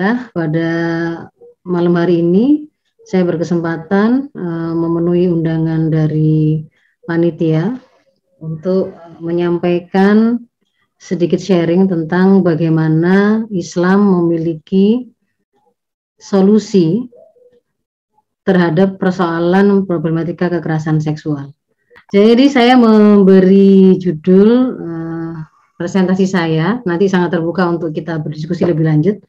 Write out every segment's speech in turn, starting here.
Alhamdulillah pada malam hari ini saya berkesempatan uh, memenuhi undangan dari panitia untuk menyampaikan sedikit sharing tentang bagaimana Islam memiliki solusi terhadap persoalan problematika kekerasan seksual. Jadi saya memberi judul uh, presentasi saya, nanti sangat terbuka untuk kita berdiskusi lebih lanjut.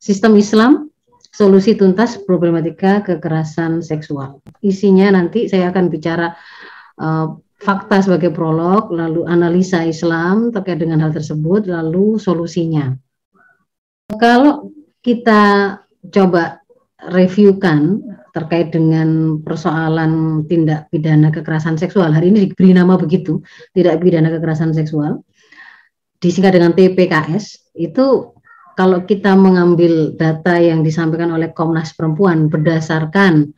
Sistem Islam solusi tuntas problematika kekerasan seksual. Isinya nanti saya akan bicara uh, fakta sebagai prolog, lalu analisa Islam terkait dengan hal tersebut, lalu solusinya. Kalau kita coba reviewkan terkait dengan persoalan tindak pidana kekerasan seksual. Hari ini diberi nama begitu, tidak pidana kekerasan seksual. Disingkat dengan TPKS, itu kalau kita mengambil data yang disampaikan oleh Komnas Perempuan berdasarkan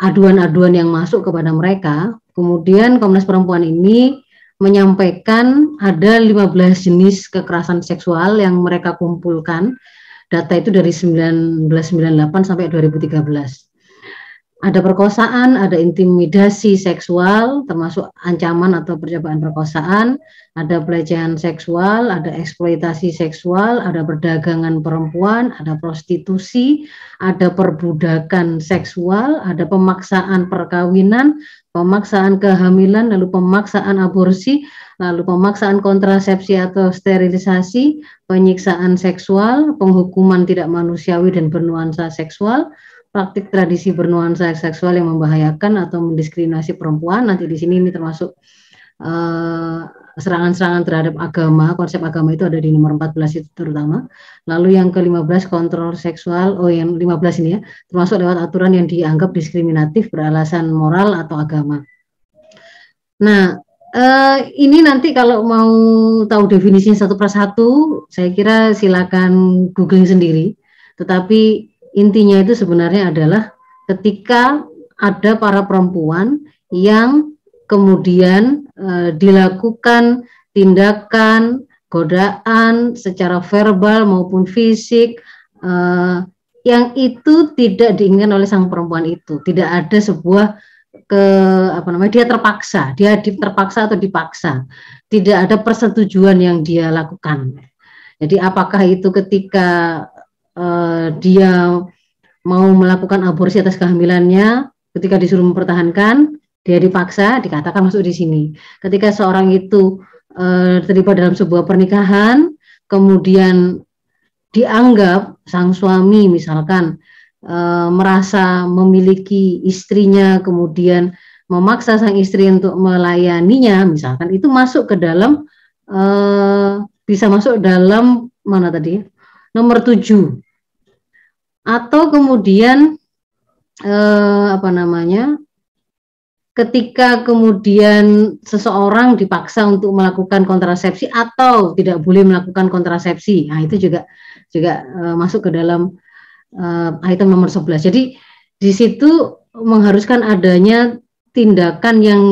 aduan-aduan yang masuk kepada mereka, kemudian Komnas Perempuan ini menyampaikan ada 15 jenis kekerasan seksual yang mereka kumpulkan. Data itu dari 1998 sampai 2013 ada perkosaan, ada intimidasi seksual, termasuk ancaman atau percobaan perkosaan, ada pelecehan seksual, ada eksploitasi seksual, ada perdagangan perempuan, ada prostitusi, ada perbudakan seksual, ada pemaksaan perkawinan, pemaksaan kehamilan, lalu pemaksaan aborsi, lalu pemaksaan kontrasepsi atau sterilisasi, penyiksaan seksual, penghukuman tidak manusiawi dan bernuansa seksual, praktik tradisi bernuansa seksual yang membahayakan atau mendiskriminasi perempuan. Nanti di sini ini termasuk eh, serangan-serangan uh, terhadap agama, konsep agama itu ada di nomor 14 itu terutama. Lalu yang ke-15 kontrol seksual, oh yang 15 ini ya, termasuk lewat aturan yang dianggap diskriminatif beralasan moral atau agama. Nah, uh, ini nanti kalau mau tahu definisinya satu persatu, saya kira silakan googling sendiri. Tetapi Intinya itu sebenarnya adalah ketika ada para perempuan yang kemudian e, dilakukan tindakan godaan secara verbal maupun fisik e, yang itu tidak diinginkan oleh sang perempuan itu. Tidak ada sebuah ke apa namanya dia terpaksa dia terpaksa atau dipaksa tidak ada persetujuan yang dia lakukan jadi apakah itu ketika Eh, dia mau melakukan aborsi atas kehamilannya, ketika disuruh mempertahankan, dia dipaksa, dikatakan masuk di sini. Ketika seorang itu uh, terlibat dalam sebuah pernikahan, kemudian dianggap sang suami misalkan e, merasa memiliki istrinya, kemudian memaksa sang istri untuk melayaninya, misalkan itu masuk ke dalam e, bisa masuk dalam mana tadi nomor tujuh atau kemudian eh, apa namanya ketika kemudian seseorang dipaksa untuk melakukan kontrasepsi atau tidak boleh melakukan kontrasepsi. Nah, itu juga juga eh, masuk ke dalam eh, item nomor 11. Jadi di situ mengharuskan adanya tindakan yang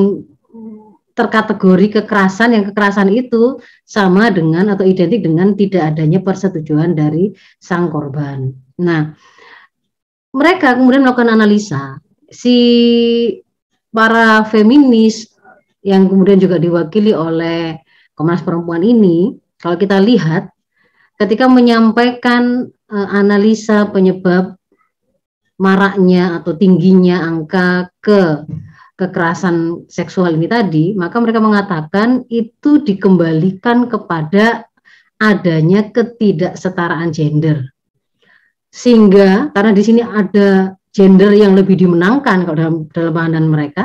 terkategori kekerasan yang kekerasan itu sama dengan atau identik dengan tidak adanya persetujuan dari sang korban. Nah, mereka kemudian melakukan analisa si para feminis yang kemudian juga diwakili oleh Komnas Perempuan ini, kalau kita lihat ketika menyampaikan e, analisa penyebab maraknya atau tingginya angka ke kekerasan seksual ini tadi, maka mereka mengatakan itu dikembalikan kepada adanya ketidaksetaraan gender sehingga karena di sini ada gender yang lebih dimenangkan kalau dalam dalam pandangan mereka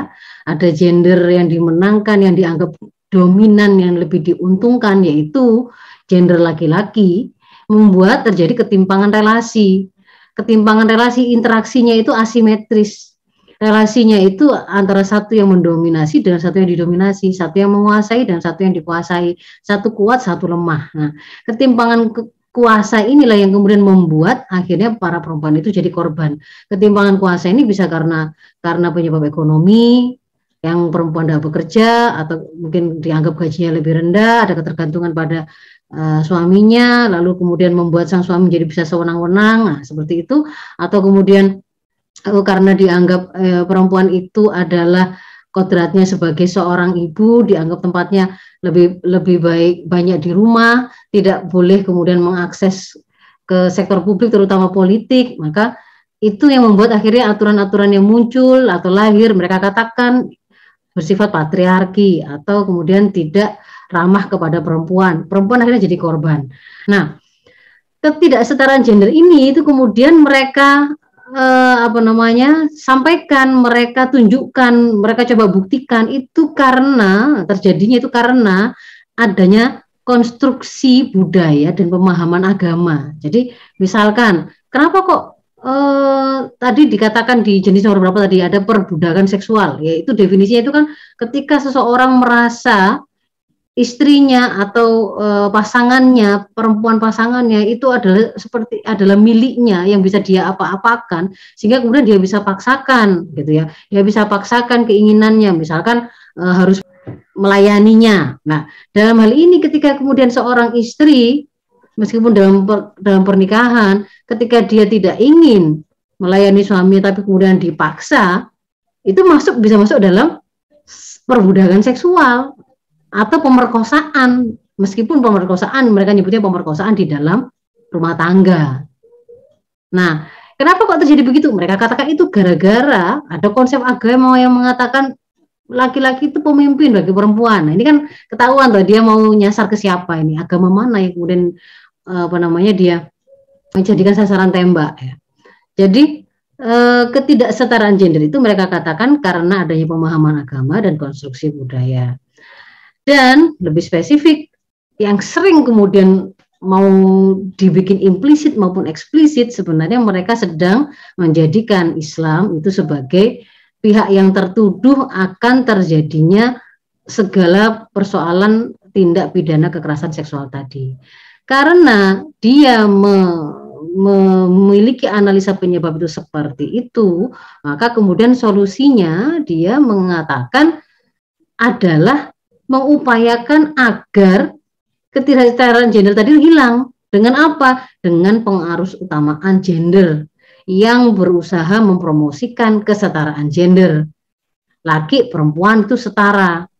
ada gender yang dimenangkan yang dianggap dominan yang lebih diuntungkan yaitu gender laki-laki membuat terjadi ketimpangan relasi ketimpangan relasi interaksinya itu asimetris relasinya itu antara satu yang mendominasi dengan satu yang didominasi satu yang menguasai dan satu yang dikuasai satu kuat satu lemah nah ketimpangan kuasa inilah yang kemudian membuat akhirnya para perempuan itu jadi korban. Ketimpangan kuasa ini bisa karena karena penyebab ekonomi yang perempuan tidak bekerja atau mungkin dianggap gajinya lebih rendah, ada ketergantungan pada uh, suaminya, lalu kemudian membuat sang suami jadi bisa sewenang-wenang, nah, seperti itu, atau kemudian eh, karena dianggap uh, perempuan itu adalah kodratnya sebagai seorang ibu dianggap tempatnya lebih lebih baik banyak di rumah tidak boleh kemudian mengakses ke sektor publik terutama politik maka itu yang membuat akhirnya aturan-aturan yang muncul atau lahir mereka katakan bersifat patriarki atau kemudian tidak ramah kepada perempuan perempuan akhirnya jadi korban nah ketidaksetaraan gender ini itu kemudian mereka eh, apa namanya sampaikan mereka tunjukkan mereka coba buktikan itu karena terjadinya itu karena adanya konstruksi budaya dan pemahaman agama jadi misalkan kenapa kok eh, tadi dikatakan di jenis nomor berapa tadi ada perbudakan seksual yaitu definisinya itu kan ketika seseorang merasa istrinya atau e, pasangannya, perempuan pasangannya itu adalah seperti adalah miliknya yang bisa dia apa-apakan sehingga kemudian dia bisa paksakan gitu ya. Dia bisa paksakan keinginannya misalkan e, harus melayaninya. Nah, dalam hal ini ketika kemudian seorang istri meskipun dalam per, dalam pernikahan ketika dia tidak ingin melayani suami tapi kemudian dipaksa itu masuk bisa masuk dalam perbudakan seksual atau pemerkosaan meskipun pemerkosaan mereka nyebutnya pemerkosaan di dalam rumah tangga. Nah, kenapa kok terjadi begitu? Mereka katakan itu gara-gara ada konsep agama yang mengatakan laki-laki itu pemimpin bagi perempuan. Nah, ini kan ketahuan tuh dia mau nyasar ke siapa ini? Agama mana yang kemudian eh, apa namanya dia menjadikan sasaran tembak ya. Jadi eh, ketidaksetaraan gender itu mereka katakan karena adanya pemahaman agama dan konstruksi budaya. Dan lebih spesifik, yang sering kemudian mau dibikin implisit maupun eksplisit sebenarnya mereka sedang menjadikan Islam itu sebagai pihak yang tertuduh akan terjadinya segala persoalan tindak pidana kekerasan seksual tadi. Karena dia me memiliki analisa penyebab itu seperti itu, maka kemudian solusinya dia mengatakan adalah mengupayakan agar ketidaksetaraan gender tadi hilang. Dengan apa? Dengan pengarus utamaan gender yang berusaha mempromosikan kesetaraan gender. Laki perempuan itu setara.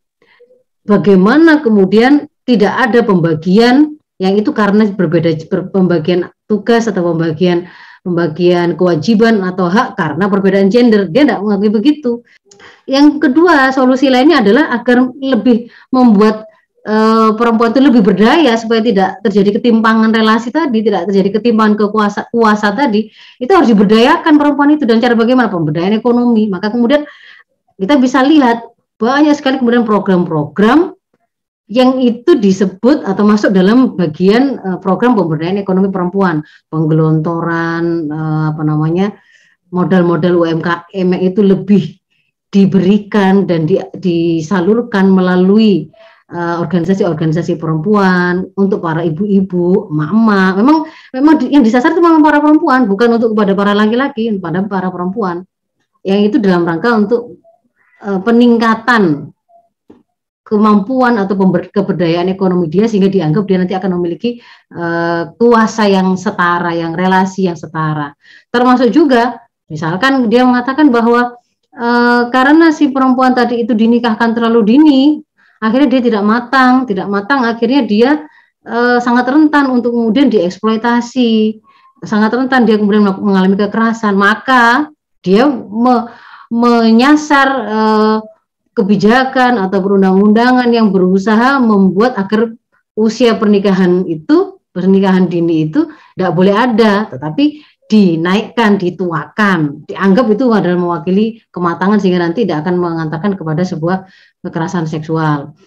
Bagaimana kemudian tidak ada pembagian yang itu karena berbeda pembagian tugas atau pembagian pembagian kewajiban atau hak karena perbedaan gender. Dia tidak mengakui begitu. Yang kedua, solusi lainnya adalah agar lebih membuat uh, perempuan itu lebih berdaya supaya tidak terjadi ketimpangan relasi tadi, tidak terjadi ketimpangan kekuasa kuasa tadi. Itu harus diberdayakan perempuan itu dan cara bagaimana pemberdayaan ekonomi. Maka kemudian kita bisa lihat banyak sekali kemudian program-program yang itu disebut atau masuk dalam bagian uh, program pemberdayaan ekonomi perempuan, penggelontoran uh, apa namanya modal-modal UMKM itu lebih diberikan dan di, disalurkan melalui eh, organisasi-organisasi uh, perempuan untuk para ibu-ibu, mama. emak Memang memang yang disasar itu memang para perempuan, bukan untuk kepada para laki-laki, kepada para perempuan. Yang itu dalam rangka untuk uh, peningkatan kemampuan atau keberdayaan ekonomi dia sehingga dianggap dia nanti akan memiliki uh, kuasa yang setara, yang relasi yang setara. Termasuk juga misalkan dia mengatakan bahwa e, karena si perempuan tadi itu dinikahkan terlalu dini, akhirnya dia tidak matang, tidak matang, akhirnya dia e, sangat rentan untuk kemudian dieksploitasi, sangat rentan dia kemudian mengalami kekerasan, maka dia me menyasar e, kebijakan atau perundang-undangan yang berusaha membuat agar usia pernikahan itu pernikahan dini itu tidak boleh ada, tetapi dinaikkan, dituakan, dianggap itu adalah mewakili kematangan sehingga nanti tidak akan mengantarkan kepada sebuah kekerasan seksual.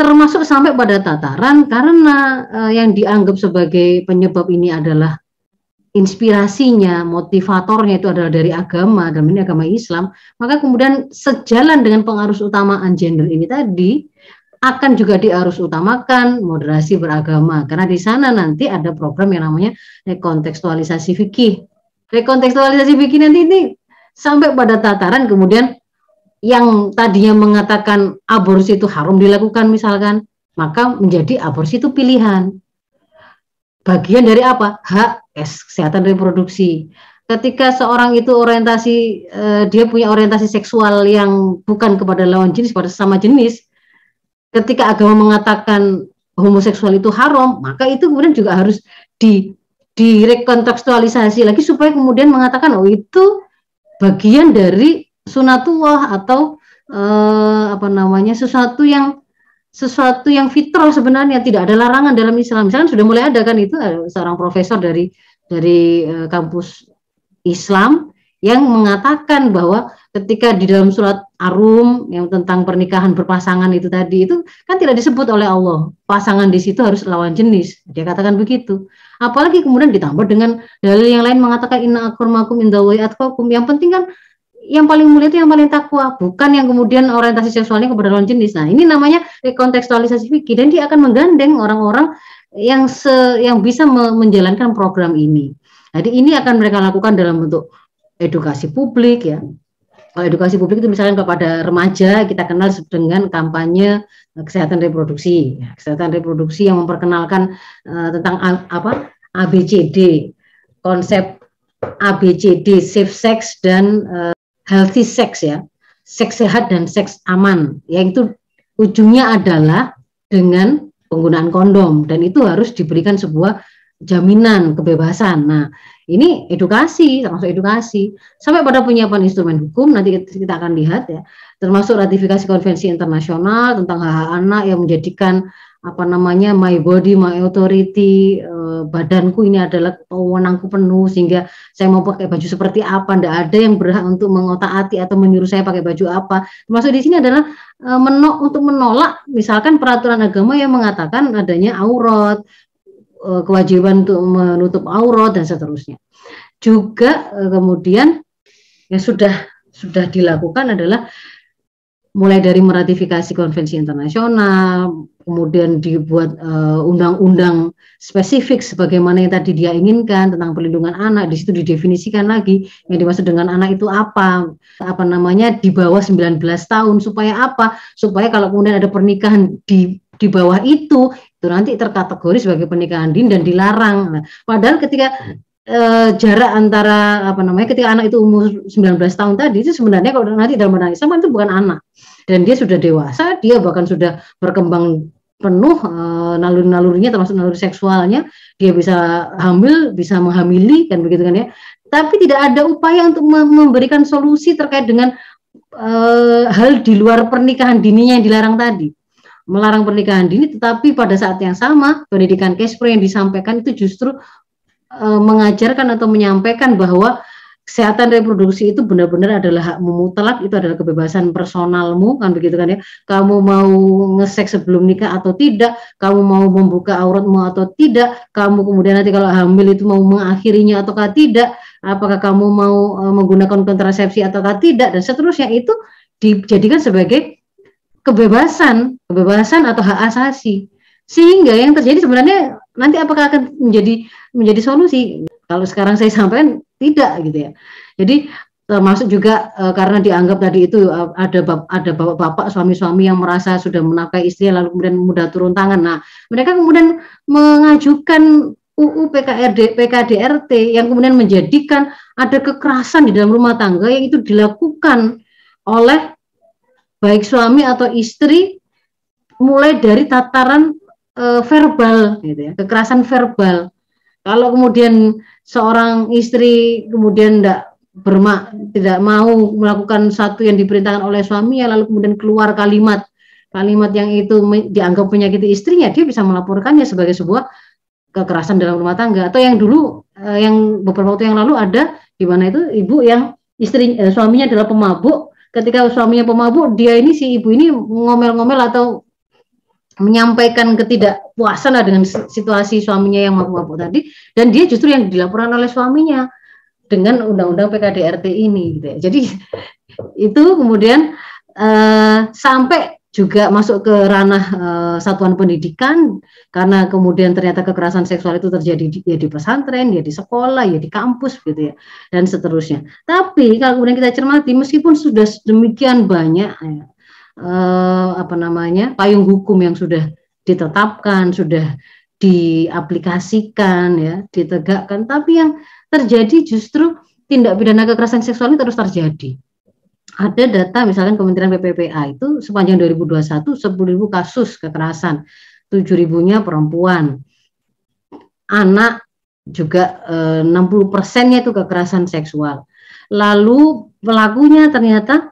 Termasuk sampai pada tataran karena eh, yang dianggap sebagai penyebab ini adalah inspirasinya, motivatornya itu adalah dari agama dalam ini agama Islam, maka kemudian sejalan dengan pengaruh utamaan gender ini tadi, akan juga diarus utamakan moderasi beragama karena di sana nanti ada program yang namanya rekontekstualisasi fikih. Rekontekstualisasi fikih nanti ini sampai pada tataran kemudian yang tadinya mengatakan aborsi itu haram dilakukan misalkan, maka menjadi aborsi itu pilihan. Bagian dari apa? Hak kesehatan reproduksi. Ketika seorang itu orientasi eh, dia punya orientasi seksual yang bukan kepada lawan jenis pada sesama jenis, ketika agama mengatakan homoseksual itu haram, maka itu kemudian juga harus di direkontekstualisasi lagi supaya kemudian mengatakan oh itu bagian dari sunatullah atau eh, apa namanya sesuatu yang sesuatu yang fitrah sebenarnya tidak ada larangan dalam Islam. Misalnya sudah mulai ada kan itu eh, seorang profesor dari dari eh, kampus Islam yang mengatakan bahwa ketika di dalam surat Arum yang tentang pernikahan berpasangan itu tadi itu kan tidak disebut oleh Allah. Pasangan di situ harus lawan jenis. Dia katakan begitu. Apalagi kemudian ditambah dengan dalil yang lain mengatakan inna akurmakum indallahi atqakum. Yang penting kan yang paling mulia itu yang paling takwa, bukan yang kemudian orientasi seksualnya kepada lawan jenis. Nah, ini namanya rekontekstualisasi fikih dan dia akan menggandeng orang-orang yang se, yang bisa menjalankan program ini. Jadi ini akan mereka lakukan dalam bentuk edukasi publik ya. Kalau edukasi publik itu misalnya kepada remaja kita kenal dengan kampanye eh, kesehatan reproduksi, ya. kesehatan reproduksi yang memperkenalkan uh, tentang A, apa ABCD, konsep ABCD safe sex dan uh, healthy sex ya, seks sehat dan seks aman. Ya itu ujungnya adalah dengan penggunaan kondom dan itu harus diberikan sebuah jaminan kebebasan. Nah, ini edukasi, termasuk edukasi. Sampai pada penyiapan instrumen hukum, nanti kita akan lihat ya, termasuk ratifikasi konvensi internasional tentang hak-hak anak yang menjadikan apa namanya my body my authority eh, badanku ini adalah wewenangku penuh sehingga saya mau pakai baju seperti apa tidak ada yang berhak untuk mengotak-atik atau menyuruh saya pakai baju apa termasuk di sini adalah eh, menolak untuk menolak misalkan peraturan agama yang mengatakan adanya aurat Eh, kewajiban untuk menutup aurat dan seterusnya. Juga eh, kemudian yang sudah sudah dilakukan adalah mulai dari meratifikasi konvensi internasional, kemudian dibuat eh, undang-undang spesifik sebagaimana yang tadi dia inginkan tentang perlindungan anak. Di situ didefinisikan lagi yang dimaksud dengan anak itu apa, apa namanya di bawah 19 tahun supaya apa? Supaya kalau kemudian ada pernikahan di di bawah itu itu nanti terkategori sebagai pernikahan dini dan dilarang. Nah, padahal ketika e, jarak antara apa namanya ketika anak itu umur 19 tahun tadi itu sebenarnya kalau nanti dalam benang Islam kan itu bukan anak dan dia sudah dewasa, dia bahkan sudah berkembang penuh e, naluri-nalurinya termasuk naluri seksualnya dia bisa hamil bisa menghamili kan begitu kan ya tapi tidak ada upaya untuk memberikan solusi terkait dengan e, hal di luar pernikahan dininya yang dilarang tadi melarang pernikahan dini, tetapi pada saat yang sama pendidikan Kespro yang disampaikan itu justru e, mengajarkan atau menyampaikan bahwa kesehatan reproduksi itu benar-benar adalah hak mutlak, itu adalah kebebasan personalmu kan begitu kan ya. Kamu mau ngesek sebelum nikah atau tidak, kamu mau membuka auratmu atau tidak, kamu kemudian nanti kalau hamil itu mau mengakhirinya ataukah tidak, apakah kamu mau e, menggunakan kontrasepsi ataukah tidak dan seterusnya itu dijadikan sebagai kebebasan, kebebasan atau hak asasi. Sehingga yang terjadi sebenarnya nanti apakah akan menjadi menjadi solusi? Kalau sekarang saya sampaikan tidak gitu ya. Jadi termasuk juga e, karena dianggap tadi itu eh, ada ada bapak-bapak suami-suami yang merasa sudah menafkahi istri lalu kemudian mudah turun tangan. Nah, mereka kemudian mengajukan UU PKRD, PKDRT yang kemudian menjadikan ada kekerasan di dalam rumah tangga yang itu dilakukan oleh baik suami atau istri mulai dari tataran e, verbal gitu ya, kekerasan verbal. Kalau kemudian seorang istri kemudian tidak bermak tidak mau melakukan satu yang diperintahkan oleh suami ya lalu kemudian keluar kalimat kalimat yang itu dianggap menyakiti istrinya dia bisa melaporkannya sebagai sebuah kekerasan dalam rumah tangga atau yang dulu eh, yang beberapa waktu yang lalu ada di mana itu ibu yang istri eh, suaminya adalah pemabuk ketika suaminya pemabuk, dia ini si ibu ini ngomel-ngomel atau menyampaikan ketidakpuasan lah dengan situasi suaminya yang mabuk-mabuk tadi dan dia justru yang dilaporkan oleh suaminya dengan undang-undang PKDRT ini gitu ya. Jadi itu kemudian uh, sampai juga masuk ke ranah uh, satuan pendidikan karena kemudian ternyata kekerasan seksual itu terjadi di, ya di pesantren, ya di sekolah, ya di kampus gitu ya dan seterusnya. Tapi kalau kemudian kita cermati meskipun sudah demikian banyak ya, uh, apa namanya payung hukum yang sudah ditetapkan, sudah diaplikasikan ya, ditegakkan, tapi yang terjadi justru tindak pidana kekerasan seksual ini terus terjadi ada data misalkan Kementerian PPPA itu sepanjang 2021 10.000 kasus kekerasan, 7.000-nya perempuan. Anak juga eh, 60 persennya itu kekerasan seksual. Lalu pelakunya ternyata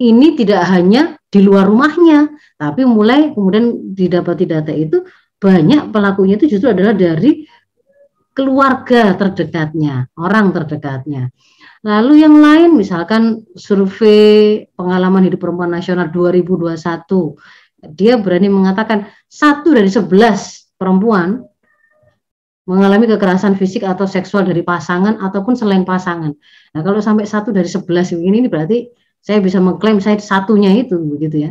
ini tidak hanya di luar rumahnya, tapi mulai kemudian didapati data itu banyak pelakunya itu justru adalah dari keluarga terdekatnya, orang terdekatnya. Lalu yang lain misalkan survei pengalaman hidup perempuan nasional 2021, dia berani mengatakan satu dari sebelas perempuan mengalami kekerasan fisik atau seksual dari pasangan ataupun selain pasangan. Nah kalau sampai satu dari sebelas ini, ini berarti saya bisa mengklaim saya satunya itu begitu ya.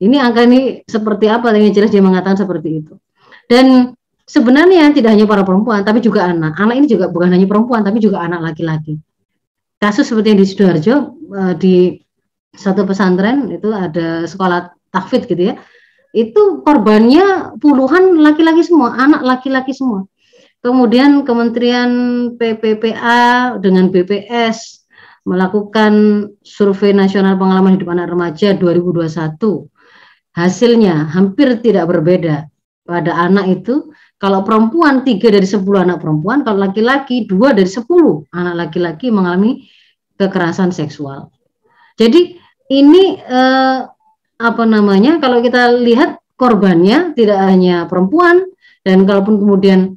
Ini angka ini seperti apa? Yang jelas dia mengatakan seperti itu. Dan sebenarnya tidak hanya para perempuan, tapi juga anak. Anak ini juga bukan hanya perempuan, tapi juga anak laki-laki. Kasus seperti yang di Sidoarjo eh, di satu pesantren itu ada sekolah tahfidz gitu ya. Itu korbannya puluhan laki-laki semua, anak laki-laki semua. Kemudian Kementerian PPPA dengan BPS melakukan survei nasional pengalaman hidup anak remaja 2021. Hasilnya hampir tidak berbeda pada anak itu kalau perempuan, tiga dari sepuluh anak perempuan. Kalau laki-laki, dua dari sepuluh anak laki-laki mengalami kekerasan seksual. Jadi ini eh, apa namanya? Kalau kita lihat korbannya tidak hanya perempuan dan kalaupun kemudian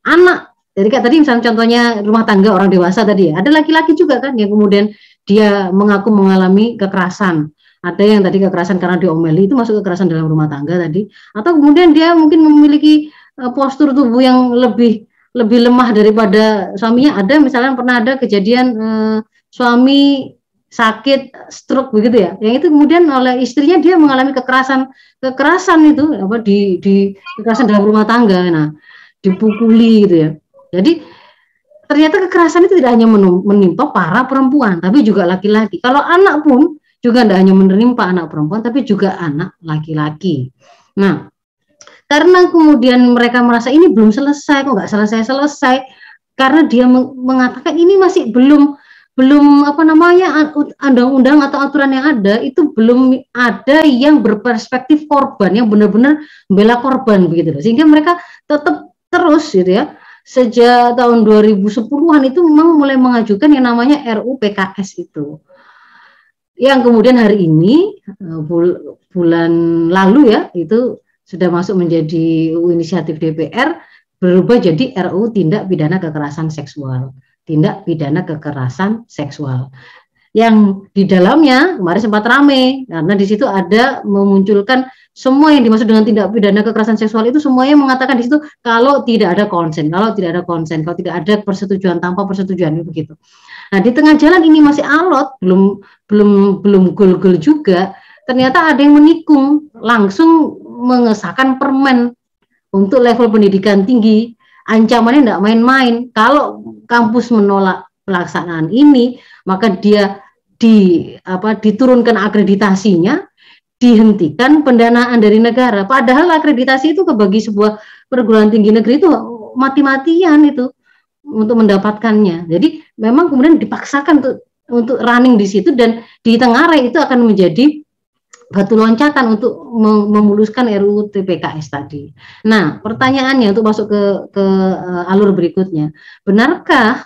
anak. Jadi kayak tadi misalnya contohnya rumah tangga orang dewasa tadi ya, ada laki-laki juga kan yang kemudian dia mengaku mengalami kekerasan ada yang tadi kekerasan karena diomeli itu masuk kekerasan dalam rumah tangga tadi atau kemudian dia mungkin memiliki Eh, postur tubuh yang lebih lebih lemah daripada suaminya ada misalnya pernah ada kejadian eh, suami sakit stroke begitu ya yang itu kemudian oleh istrinya dia mengalami kekerasan kekerasan itu apa di di kekerasan dalam rumah tangga nah dipukuli gitu ya jadi ternyata kekerasan itu tidak hanya menimpa para perempuan tapi juga laki-laki kalau anak pun juga tidak hanya menerima anak perempuan tapi juga anak laki-laki nah karena kemudian mereka merasa ini belum selesai, kok nggak selesai-selesai. Karena dia mengatakan ini masih belum belum apa namanya undang-undang atau aturan yang ada itu belum ada yang berperspektif korban yang benar-benar membela korban begitu loh sehingga mereka tetap terus gitu ya sejak tahun 2010-an itu memang mulai mengajukan yang namanya RUPKS PKS itu yang kemudian hari ini eh, bulan lalu ya itu sudah masuk menjadi inisiatif DPR berubah jadi RU tindak pidana kekerasan seksual tindak pidana kekerasan seksual yang di dalamnya kemarin sempat rame karena di situ ada memunculkan semua yang dimaksud dengan tindak pidana kekerasan seksual itu semuanya mengatakan di situ kalau tidak ada konsen, kalau tidak ada konsen, kalau tidak ada persetujuan tanpa persetujuan begitu. Nah, di tengah jalan ini masih alot, belum belum belum gul-gul juga, ternyata ada yang menikung langsung mengesahkan permen untuk level pendidikan tinggi. Ancamannya tidak main-main. Kalau kampus menolak pelaksanaan ini, maka dia di apa diturunkan akreditasinya, dihentikan pendanaan dari negara. Padahal akreditasi itu bagi sebuah perguruan tinggi negeri itu mati-matian itu untuk mendapatkannya. Jadi memang kemudian dipaksakan untuk untuk running di situ dan di tengah itu akan menjadi batu loncatan untuk memuluskan RUU TPKS tadi. Nah, pertanyaannya untuk masuk ke ke uh, alur berikutnya, benarkah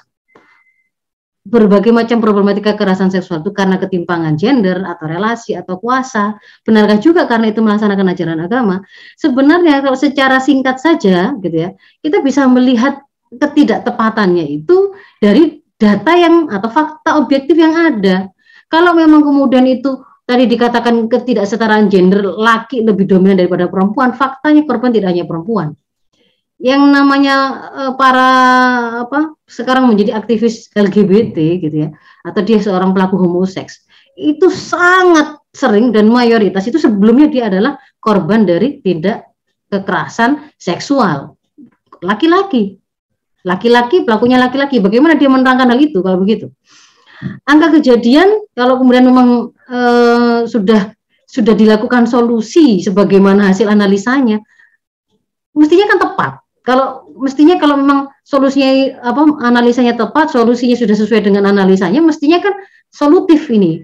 berbagai macam problematika kekerasan seksual itu karena ketimpangan gender atau relasi atau kuasa, benarkah juga karena itu melaksanakan ajaran agama? Sebenarnya kalau secara singkat saja gitu ya, kita bisa melihat ketidaktepatannya itu dari data yang atau fakta objektif yang ada. Kalau memang kemudian itu tadi dikatakan ketidaksetaraan gender laki lebih dominan daripada perempuan, faktanya korban tidak hanya perempuan. Yang namanya e, para apa sekarang menjadi aktivis LGBT gitu ya, atau dia seorang pelaku homoseks, itu sangat sering dan mayoritas itu sebelumnya dia adalah korban dari tindak kekerasan seksual laki-laki. Laki-laki pelakunya laki-laki. Bagaimana dia menerangkan hal itu kalau begitu? angka kejadian kalau kemudian memang e, sudah sudah dilakukan solusi sebagaimana hasil analisanya mestinya kan tepat kalau mestinya kalau memang solusinya apa analisanya tepat solusinya sudah sesuai dengan analisanya mestinya kan solutif ini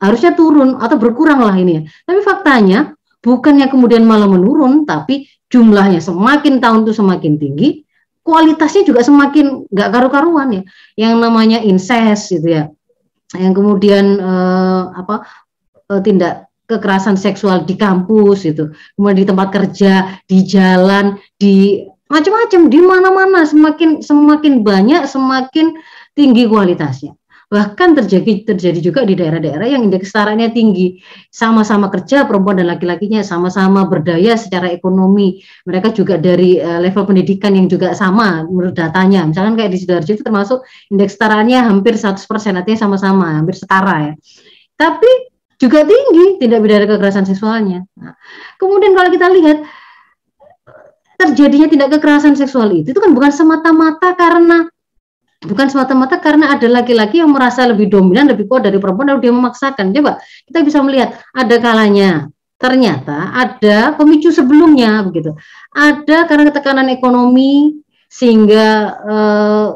harusnya turun atau berkurang lah ini ya. tapi faktanya bukannya kemudian malah menurun tapi jumlahnya semakin tahun itu semakin tinggi kualitasnya juga semakin nggak karu-karuan ya yang namanya inses gitu ya yang kemudian eh, apa eh, tindak kekerasan seksual di kampus itu, kemudian di tempat kerja, di jalan, di macam-macam di mana-mana semakin semakin banyak semakin tinggi kualitasnya bahkan terjadi terjadi juga di daerah-daerah yang indeks taranya tinggi sama-sama kerja perempuan dan laki-lakinya sama-sama berdaya secara ekonomi mereka juga dari uh, level pendidikan yang juga sama menurut datanya misalkan kayak di sidoarjo itu termasuk indeks taranya hampir 100% artinya sama-sama hampir setara ya tapi juga tinggi tindak pidana kekerasan seksualnya nah, kemudian kalau kita lihat terjadinya tindak kekerasan seksual itu itu kan bukan semata-mata karena Bukan semata-mata karena ada laki-laki yang merasa lebih dominan, lebih kuat dari perempuan, lalu dia memaksakan. Coba kita bisa melihat ada kalanya ternyata ada pemicu sebelumnya begitu. Ada karena tekanan ekonomi sehingga eh,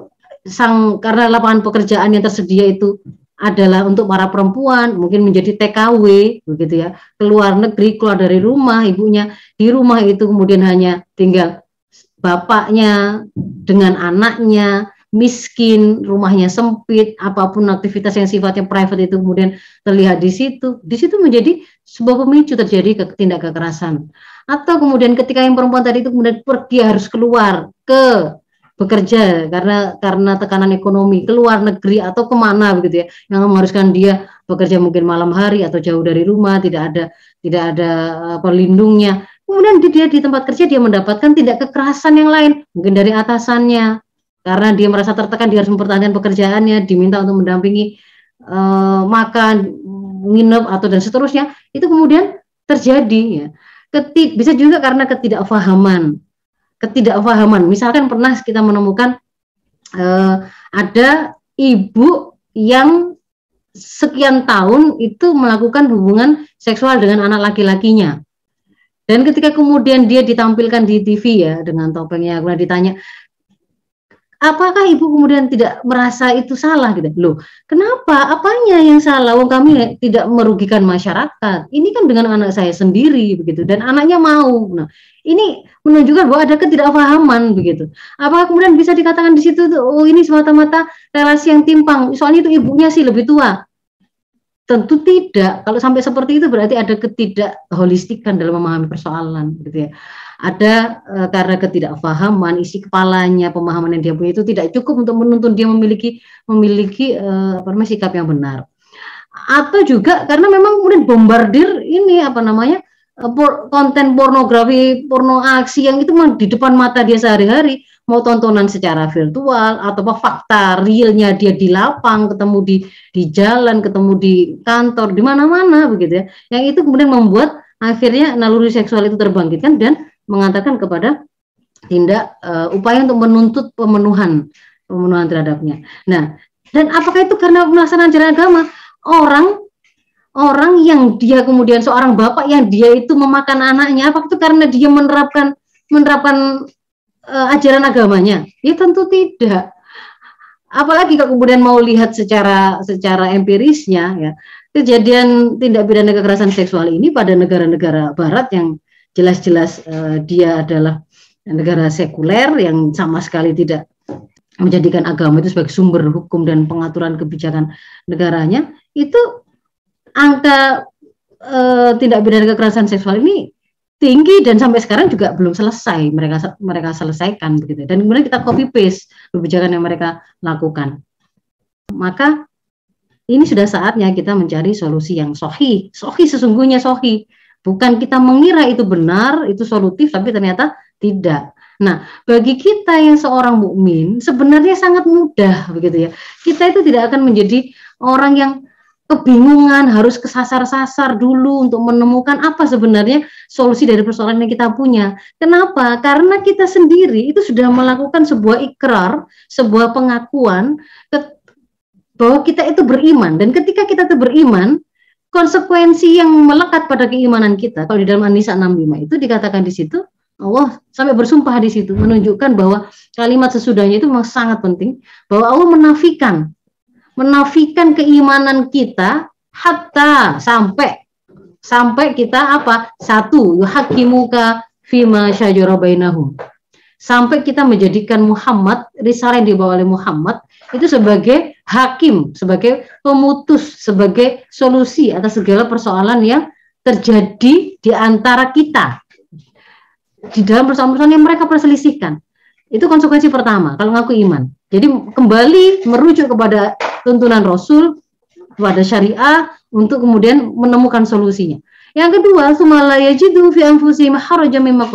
sang karena lapangan pekerjaan yang tersedia itu adalah untuk para perempuan mungkin menjadi TKW begitu ya keluar negeri keluar dari rumah ibunya di rumah itu kemudian hanya tinggal bapaknya dengan anaknya miskin, rumahnya sempit, apapun aktivitas yang sifatnya private itu kemudian terlihat di situ. Di situ menjadi sebuah pemicu terjadi tindak kekerasan. Atau kemudian ketika yang perempuan tadi itu kemudian pergi harus keluar ke bekerja karena karena tekanan ekonomi keluar negeri atau kemana begitu ya yang mengharuskan dia bekerja mungkin malam hari atau jauh dari rumah tidak ada tidak ada pelindungnya kemudian dia di tempat kerja dia mendapatkan tidak kekerasan yang lain mungkin dari atasannya karena dia merasa tertekan dia harus mempertahankan pekerjaannya diminta untuk mendampingi uh, makan nginep atau dan seterusnya itu kemudian terjadi ya Ketik, bisa juga karena ketidakfahaman ketidakfahaman misalkan pernah kita menemukan uh, ada ibu yang sekian tahun itu melakukan hubungan seksual dengan anak laki-lakinya dan ketika kemudian dia ditampilkan di TV ya dengan topengnya kemudian ditanya apakah ibu kemudian tidak merasa itu salah gitu loh kenapa apanya yang salah wong kami tidak merugikan masyarakat ini kan dengan anak saya sendiri begitu dan anaknya mau nah ini menunjukkan bahwa ada ketidakpahaman begitu apakah kemudian bisa dikatakan di situ oh ini semata-mata relasi yang timpang soalnya itu ibunya sih lebih tua tentu tidak kalau sampai seperti itu berarti ada ketidakholistikan dalam memahami persoalan gitu ya ada e, karena ketidakfahaman isi kepalanya pemahaman yang dia punya itu tidak cukup untuk menuntun dia memiliki memiliki e, apa namanya sikap yang benar atau juga karena memang kemudian bombardir ini apa namanya eh, por, konten pornografi porno aksi yang itu di depan mata dia sehari-hari mau tontonan secara virtual atau fakta realnya dia di lapang ketemu di di jalan ketemu di kantor di mana-mana begitu ya yang itu kemudian membuat akhirnya naluri seksual itu terbangkitkan dan mengatakan kepada tindak uh, upaya untuk menuntut pemenuhan pemenuhan terhadapnya. Nah, dan apakah itu karena melaksanakan ajaran agama? Orang orang yang dia kemudian seorang bapak yang dia itu memakan anaknya, apakah itu karena dia menerapkan menerapkan uh, ajaran agamanya? Ya tentu tidak. Apalagi kalau kemudian mau lihat secara secara empirisnya ya, kejadian tindak pidana kekerasan seksual ini pada negara-negara barat yang jelas-jelas uh, dia adalah negara sekuler yang sama sekali tidak menjadikan agama itu sebagai sumber hukum dan pengaturan kebijakan negaranya, itu angka uh, tindak pidana kekerasan seksual ini tinggi dan sampai sekarang juga belum selesai mereka mereka selesaikan begitu dan kemudian kita copy paste kebijakan yang mereka lakukan maka ini sudah saatnya kita mencari solusi yang sohi sohi sesungguhnya sohi Bukan kita mengira itu benar, itu solutif, tapi ternyata tidak. Nah, bagi kita yang seorang mukmin sebenarnya sangat mudah begitu ya. Kita itu tidak akan menjadi orang yang kebingungan harus kesasar-sasar dulu untuk menemukan apa sebenarnya solusi dari persoalan yang kita punya. Kenapa? Karena kita sendiri itu sudah melakukan sebuah ikrar, sebuah pengakuan bahwa kita itu beriman dan ketika kita itu beriman, konsekuensi yang melekat pada keimanan kita kalau di dalam An-Nisa 65 itu dikatakan di situ Allah sampai bersumpah di situ menunjukkan bahwa kalimat sesudahnya itu memang sangat penting bahwa Allah menafikan menafikan keimanan kita hatta sampai sampai kita apa satu yuhakimuka fima syajara bainahum sampai kita menjadikan Muhammad risalah yang dibawa oleh Muhammad itu sebagai hakim, sebagai pemutus, sebagai solusi atas segala persoalan yang terjadi di antara kita di dalam persoalan-persoalan yang mereka perselisihkan. Itu konsekuensi pertama kalau ngaku iman. Jadi kembali merujuk kepada tuntunan Rasul, kepada syariah untuk kemudian menemukan solusinya. Yang kedua, sumalaya jidu fi anfusihim haraja mimma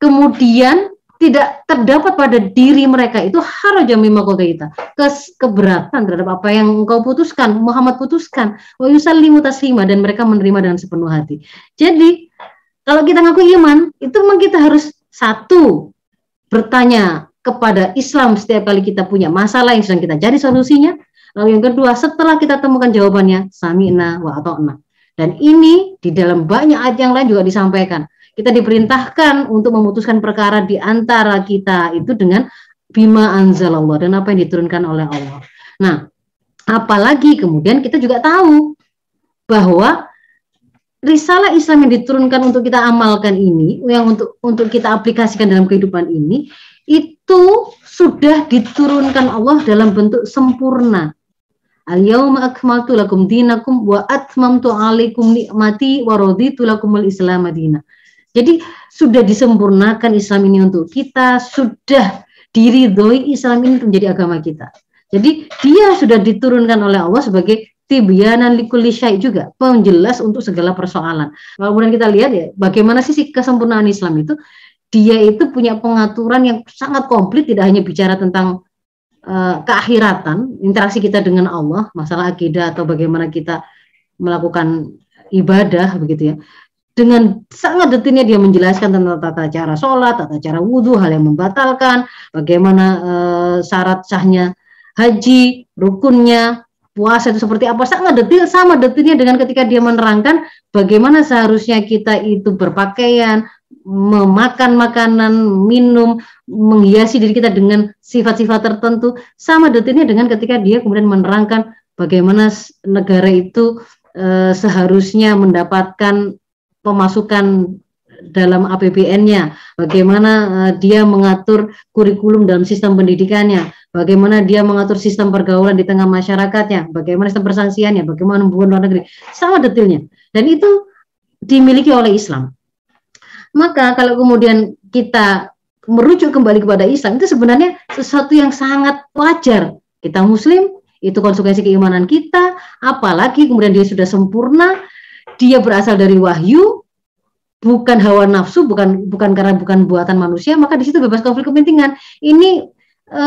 kemudian tidak terdapat pada diri mereka itu harajam jami qadaita kes keberatan terhadap apa yang engkau putuskan Muhammad putuskan wa yusallimu taslima dan mereka menerima dengan sepenuh hati jadi kalau kita ngaku iman itu memang kita harus satu bertanya kepada Islam setiap kali kita punya masalah yang sedang kita cari solusinya lalu yang kedua setelah kita temukan jawabannya sami'na wa ata'na dan ini di dalam banyak ayat yang lain juga disampaikan kita diperintahkan untuk memutuskan perkara di antara kita itu dengan bima anzalallah dan apa yang diturunkan oleh Allah. Nah, apalagi kemudian kita juga tahu bahwa risalah Islam yang diturunkan untuk kita amalkan ini, yang untuk untuk kita aplikasikan dalam kehidupan ini, itu sudah diturunkan Allah dalam bentuk sempurna. Al-yawma akmaltu lakum dinakum wa atmamtu alaikum ni'mati wa raditu lakumul Islam madinah. Jadi sudah disempurnakan Islam ini untuk kita, sudah diridhoi Islam ini menjadi agama kita. Jadi dia sudah diturunkan oleh Allah sebagai tibyanan likulli juga, penjelas untuk segala persoalan. Kemudian kita lihat ya, bagaimana sih kesempurnaan Islam itu? Dia itu punya pengaturan yang sangat komplit, tidak hanya bicara tentang uh, keakhiratan, interaksi kita dengan Allah, masalah akidah atau bagaimana kita melakukan ibadah begitu ya dengan sangat detailnya dia menjelaskan tentang tata cara sholat, tata cara wudhu, hal yang membatalkan, bagaimana uh, syarat sahnya haji, rukunnya, puasa itu seperti apa sangat detil sama detilnya dengan ketika dia menerangkan bagaimana seharusnya kita itu berpakaian memakan makanan minum menghiasi diri kita dengan sifat-sifat tertentu sama detilnya dengan ketika dia kemudian menerangkan bagaimana negara itu eh, seharusnya mendapatkan pemasukan dalam APBN-nya, bagaimana eh, dia mengatur kurikulum dalam sistem pendidikannya, bagaimana dia mengatur sistem pergaulan di tengah masyarakatnya, bagaimana sistem persanksiannya, bagaimana hubungan luar negeri, sama detailnya. Dan itu dimiliki oleh Islam. Maka kalau kemudian kita merujuk kembali kepada Islam, itu sebenarnya sesuatu yang sangat wajar. Kita Muslim, itu konsekuensi keimanan kita, apalagi kemudian dia sudah sempurna, dia berasal dari wahyu, bukan hawa nafsu, bukan bukan karena bukan buatan manusia, maka di situ bebas konflik kepentingan. Ini e,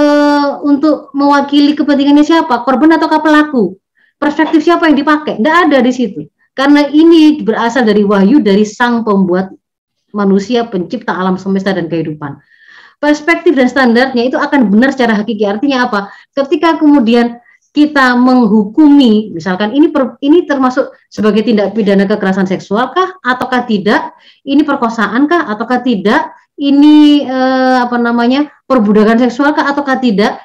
untuk mewakili kepentingannya siapa, korban atau pelaku? Perspektif siapa yang dipakai? Tidak ada di situ. Karena ini berasal dari wahyu dari sang pembuat manusia, pencipta alam semesta dan kehidupan perspektif dan standarnya itu akan benar secara hakiki. Artinya apa? Ketika kemudian kita menghukumi, misalkan ini per, ini termasuk sebagai tindak pidana kekerasan seksual kah, ataukah tidak? Ini perkosaan kah, ataukah tidak? Ini eh, apa namanya perbudakan seksual kah, ataukah tidak?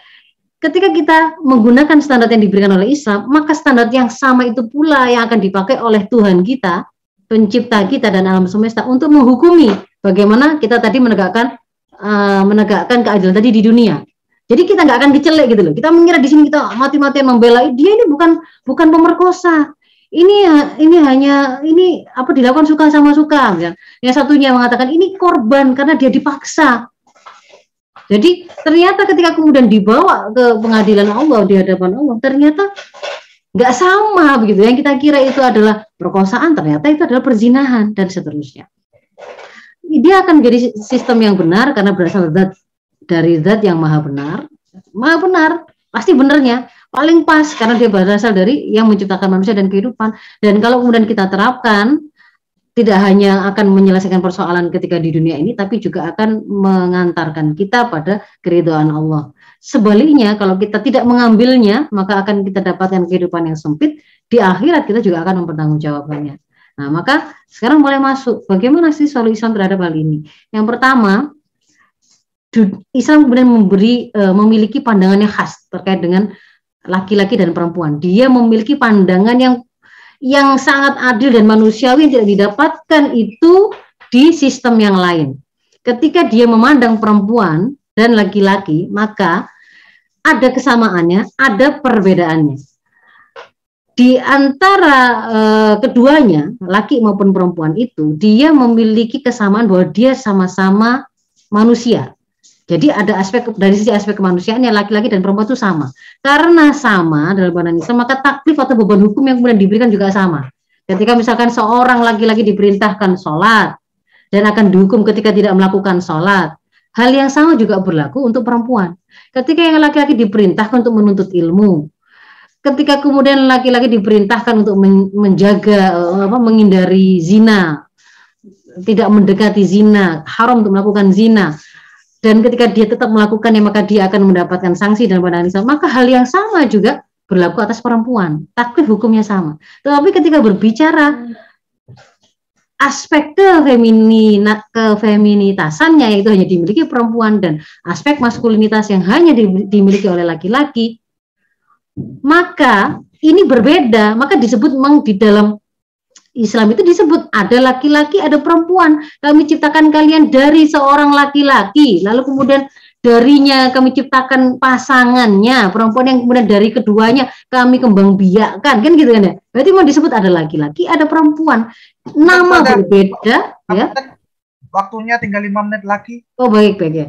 Ketika kita menggunakan standar yang diberikan oleh Islam, maka standar yang sama itu pula yang akan dipakai oleh Tuhan kita, pencipta kita dan alam semesta untuk menghukumi bagaimana kita tadi menegakkan eh, menegakkan keadilan tadi di dunia. Jadi kita nggak akan kecelek gitu loh. Kita mengira di sini kita mati-matian membela dia ini bukan bukan pemerkosa. Ini ini hanya ini apa dilakukan suka sama suka. Ya. Yang satunya mengatakan ini korban karena dia dipaksa. Jadi ternyata ketika kemudian dibawa ke pengadilan Allah di hadapan Allah ternyata nggak sama begitu. Yang kita kira itu adalah perkosaan ternyata itu adalah perzinahan dan seterusnya. Dia akan jadi sistem yang benar karena berasal dari dari zat yang maha benar, maha benar, pasti benernya, paling pas karena dia berasal dari yang menciptakan manusia dan kehidupan. Dan kalau kemudian kita terapkan, tidak hanya akan menyelesaikan persoalan ketika di dunia ini, tapi juga akan mengantarkan kita pada keridhaan Allah. Sebaliknya, kalau kita tidak mengambilnya, maka akan kita dapatkan kehidupan yang sempit. Di akhirat kita juga akan mempertanggungjawabkannya. Nah, maka sekarang boleh masuk. Bagaimana sih solusi terhadap hal ini? Yang pertama, Islam kemudian memberi uh, memiliki pandangan yang khas terkait dengan laki-laki dan perempuan. Dia memiliki pandangan yang yang sangat adil dan manusiawi yang tidak didapatkan itu di sistem yang lain. Ketika dia memandang perempuan dan laki-laki, maka ada kesamaannya, ada perbedaannya. Di antara e, keduanya, laki maupun perempuan itu, dia memiliki kesamaan bahwa dia sama-sama manusia, jadi ada aspek dari sisi aspek kemanusiaannya laki-laki dan perempuan itu sama. Karena sama dalam bahasa Islam maka taklif atau beban hukum yang kemudian diberikan juga sama. Ketika misalkan seorang laki-laki diperintahkan sholat dan akan dihukum ketika tidak melakukan sholat, hal yang sama juga berlaku untuk perempuan. Ketika yang laki-laki diperintahkan untuk menuntut ilmu, ketika kemudian laki-laki diperintahkan untuk menjaga eh, apa menghindari zina, tidak mendekati zina, haram untuk melakukan zina, dan ketika dia tetap melakukannya maka dia akan mendapatkan sanksi dan pandangan Islam maka hal yang sama juga berlaku atas perempuan takwif hukumnya sama tetapi ketika berbicara aspek kefeminina, kefeminitasannya yaitu hanya dimiliki perempuan dan aspek maskulinitas yang hanya dimiliki oleh laki-laki maka ini berbeda maka disebut memang di dalam Islam itu disebut ada laki-laki, ada perempuan. Kami ciptakan kalian dari seorang laki-laki. Lalu kemudian darinya kami ciptakan pasangannya, perempuan yang kemudian dari keduanya kami kembang biakkan. Kan gitu kan ya. Berarti mau disebut ada laki-laki, ada perempuan. Nama berbeda. Ya. Waktunya tinggal lima menit lagi. Oh baik baik ya.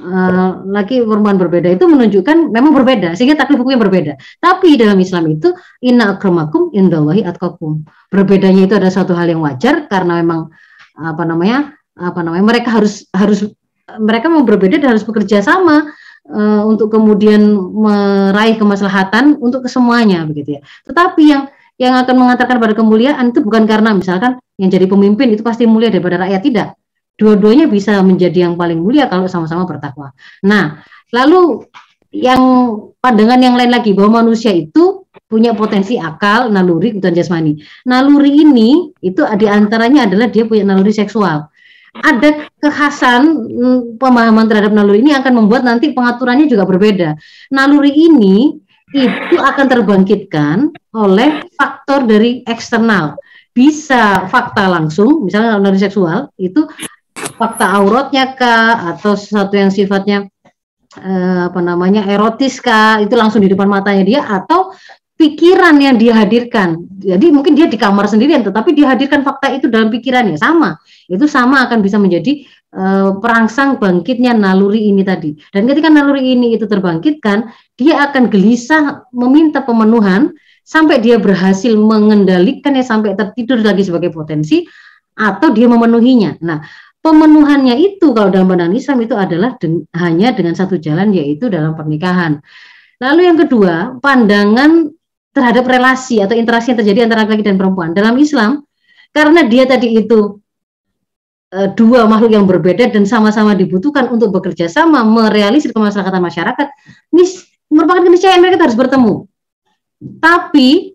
Eh, laki perempuan berbeda itu menunjukkan memang berbeda sehingga taklif hukumnya berbeda. Tapi dalam Islam itu inna akramakum indallahi atqakum. Berbedanya itu ada satu hal yang wajar karena memang apa namanya? apa namanya? mereka harus harus mereka mau berbeda dan harus bekerja sama uh, untuk kemudian meraih kemaslahatan untuk kesemuanya begitu ya. Tetapi yang yang akan mengantarkan pada kemuliaan itu bukan karena misalkan yang jadi pemimpin itu pasti mulia daripada rakyat tidak dua-duanya bisa menjadi yang paling mulia kalau sama-sama bertakwa. Nah, lalu yang pandangan yang lain lagi bahwa manusia itu punya potensi akal, naluri, kebutuhan jasmani. Naluri ini itu di antaranya adalah dia punya naluri seksual. Ada kekhasan hmm, pemahaman terhadap naluri ini akan membuat nanti pengaturannya juga berbeda. Naluri ini itu akan terbangkitkan oleh faktor dari eksternal bisa fakta langsung, misalnya naluri seksual itu fakta auratnya kah atau sesuatu yang sifatnya eh, apa namanya erotis kah itu langsung di depan matanya dia atau pikiran yang dihadirkan jadi mungkin dia di kamar sendirian tetapi dihadirkan fakta itu dalam pikirannya sama itu sama akan bisa menjadi eh, perangsang bangkitnya naluri ini tadi dan ketika naluri ini itu terbangkitkan dia akan gelisah meminta pemenuhan sampai dia berhasil mengendalikannya sampai tertidur lagi sebagai potensi atau dia memenuhinya nah pemenuhannya itu kalau dalam pandangan Islam itu adalah den, hanya dengan satu jalan yaitu dalam pernikahan. Lalu yang kedua, pandangan terhadap relasi atau interaksi yang terjadi antara laki-laki dan perempuan. Dalam Islam, karena dia tadi itu e, dua makhluk yang berbeda dan sama-sama dibutuhkan untuk bekerja sama merealisir kemasyarakatan masyarakat, ini merupakan keniscayaan mereka harus bertemu. Tapi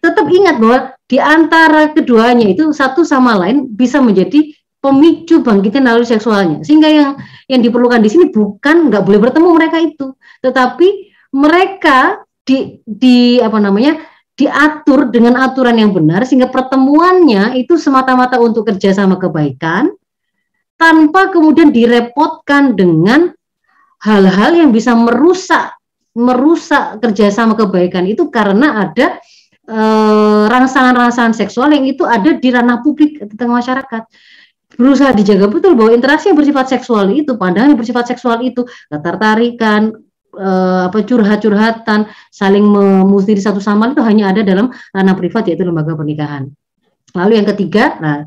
tetap ingat bahwa di antara keduanya itu satu sama lain bisa menjadi pemicu bangkitnya naluri seksualnya. Sehingga yang yang diperlukan di sini bukan nggak boleh bertemu mereka itu, tetapi mereka di di apa namanya diatur dengan aturan yang benar sehingga pertemuannya itu semata-mata untuk kerjasama kebaikan tanpa kemudian direpotkan dengan hal-hal yang bisa merusak merusak kerjasama kebaikan itu karena ada eh, rangsangan-rangsangan seksual yang itu ada di ranah publik tentang masyarakat berusaha dijaga betul bahwa interaksi yang bersifat seksual itu, pandangan yang bersifat seksual itu, ketertarikan, eh, apa curhat-curhatan, saling memusiri satu sama itu hanya ada dalam ranah privat yaitu lembaga pernikahan. Lalu yang ketiga, nah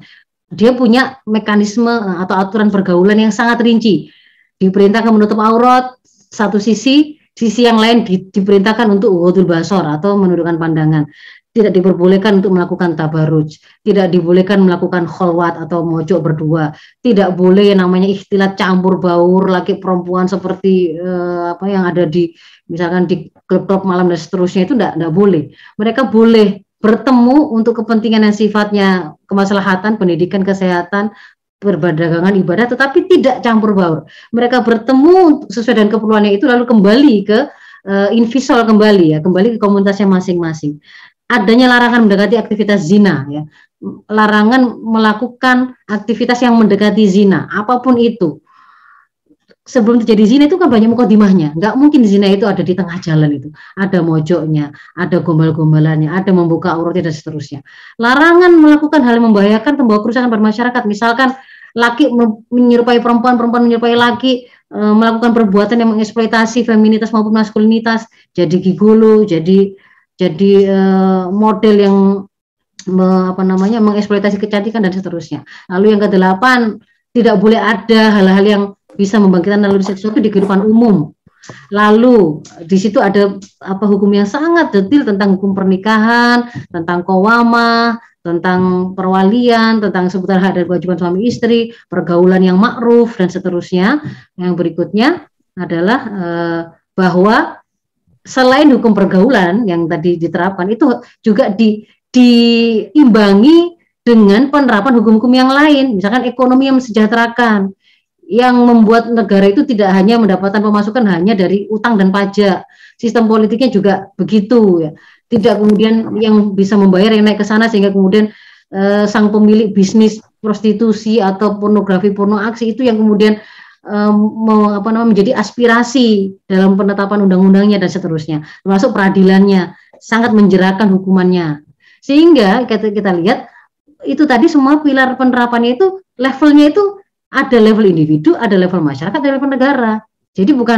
dia punya mekanisme eh, atau aturan pergaulan yang sangat rinci. Diperintahkan menutup aurat satu sisi, sisi yang lain di, diperintahkan untuk wudhu basor atau menundukkan pandangan tidak diperbolehkan untuk melakukan tabaruj, tidak dibolehkan melakukan kholwat atau mojok berdua, tidak boleh namanya istilah campur baur laki perempuan seperti eh, apa yang ada di misalkan di klub-klub malam dan seterusnya itu tidak tidak boleh. Mereka boleh bertemu untuk kepentingan yang sifatnya kemaslahatan, pendidikan, kesehatan, perdagangan ibadah tetapi tidak campur baur. Mereka bertemu sesuai dengan keperluannya itu lalu kembali ke uh, eh, invisol kembali ya, kembali ke komunitasnya masing-masing adanya larangan mendekati aktivitas zina ya larangan melakukan aktivitas yang mendekati zina apapun itu sebelum terjadi zina itu kan banyak dimahnya, nggak mungkin zina itu ada di tengah jalan itu ada mojoknya ada gombal-gombalannya ada membuka auratnya dan seterusnya larangan melakukan hal yang membahayakan membawa kerusakan pada masyarakat misalkan laki menyerupai perempuan perempuan menyerupai laki e, melakukan perbuatan yang mengeksploitasi feminitas maupun maskulinitas jadi gigolo jadi jadi uh, model yang me, apa namanya mengeksploitasi kecantikan dan seterusnya. Lalu yang kedelapan, tidak boleh ada hal-hal yang bisa membangkitkan naluri seksual itu di kehidupan umum. Lalu di situ ada apa hukum yang sangat detail tentang hukum pernikahan, tentang kowama, tentang perwalian, tentang seputar hak dan kewajiban suami istri, pergaulan yang makruf dan seterusnya. Yang berikutnya adalah eh, bahwa selain hukum pergaulan yang tadi diterapkan itu juga di, diimbangi dengan penerapan hukum-hukum yang lain, misalkan ekonomi yang mensejahterakan, yang membuat negara itu tidak hanya mendapatkan pemasukan hanya dari utang dan pajak, sistem politiknya juga begitu ya, tidak kemudian yang bisa membayar yang naik ke sana sehingga kemudian eh, sang pemilik bisnis prostitusi atau pornografi porno aksi itu yang kemudian Eh, mau apa namanya menjadi aspirasi dalam penetapan undang-undangnya dan seterusnya, termasuk peradilannya sangat menjerakan hukumannya. Sehingga kita, kita lihat itu tadi semua pilar penerapannya itu levelnya itu ada level individu, ada level masyarakat, ada level negara. Jadi bukan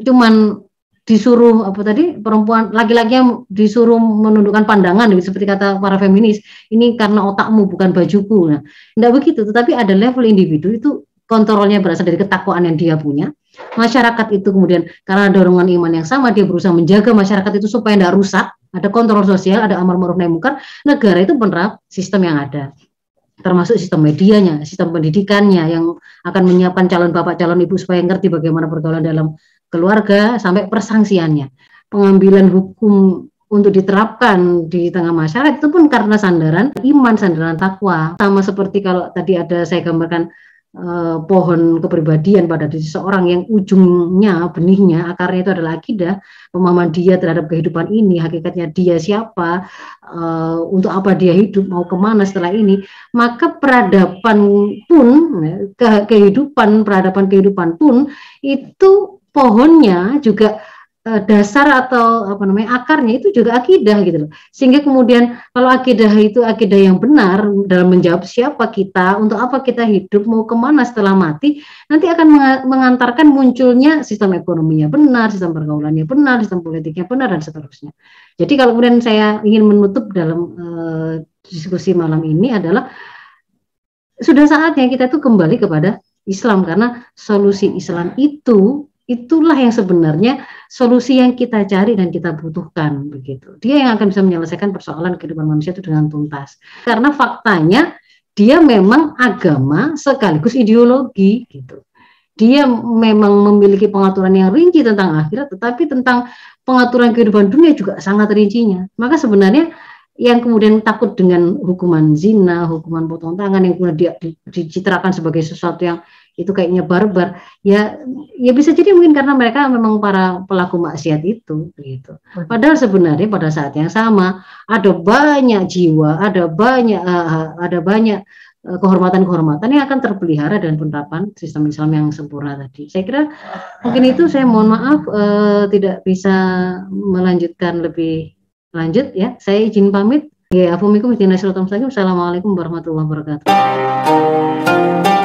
cuman disuruh apa tadi perempuan laki-laki yang disuruh menundukkan pandangan gitu, seperti kata para feminis ini karena otakmu bukan bajuku nah tidak begitu tetapi ada level individu itu kontrolnya berasal dari ketakwaan yang dia punya. Masyarakat itu kemudian karena dorongan iman yang sama dia berusaha menjaga masyarakat itu supaya tidak rusak. Ada kontrol sosial, ada amar ma'ruf nahi munkar. Negara itu menerap sistem yang ada termasuk sistem medianya, sistem pendidikannya yang akan menyiapkan calon bapak calon ibu supaya ngerti bagaimana pergaulan dalam keluarga sampai persangsiannya. Pengambilan hukum untuk diterapkan di tengah masyarakat itu pun karena sandaran iman, sandaran takwa. Sama seperti kalau tadi ada saya gambarkan Eh, pohon kepribadian pada diri seorang yang ujungnya benihnya akarnya itu adalah akidah pemahaman dia terhadap kehidupan ini hakikatnya dia siapa uh, untuk apa dia hidup mau kemana setelah ini maka peradaban pun ya, kehidupan peradaban kehidupan pun itu pohonnya juga E, dasar atau apa namanya akarnya itu juga akidah gitu loh. Sehingga kemudian kalau akidah itu akidah yang benar dalam menjawab siapa kita, untuk apa kita hidup, mau kemana setelah mati, nanti akan mengantarkan munculnya sistem ekonominya benar, sistem pergaulannya benar, sistem politiknya benar dan seterusnya. Jadi kalau kemudian saya ingin menutup dalam e, diskusi malam ini adalah sudah saatnya kita tuh kembali kepada Islam karena solusi Islam itu itulah yang sebenarnya solusi yang kita cari dan kita butuhkan begitu. Dia yang akan bisa menyelesaikan persoalan kehidupan manusia itu dengan tuntas. Karena faktanya dia memang agama sekaligus ideologi gitu. Dia memang memiliki pengaturan yang rinci tentang akhirat, tetapi tentang pengaturan kehidupan dunia juga sangat rincinya. Maka sebenarnya yang kemudian takut dengan hukuman zina, hukuman potong tangan yang kemudian dicitrakan sebagai sesuatu yang itu kayaknya barbar ya ya bisa jadi mungkin karena mereka memang para pelaku maksiat itu gitu padahal sebenarnya pada saat yang sama ada banyak jiwa ada banyak uh, ada banyak eh, kehormatan-kehormatan yang akan terpelihara dan penerapan sistem Islam yang sempurna tadi. Saya kira mungkin itu saya mohon maaf uh, tidak bisa melanjutkan lebih lanjut ya. Saya izin pamit. Ya, Assalamualaikum warahmatullahi wabarakatuh.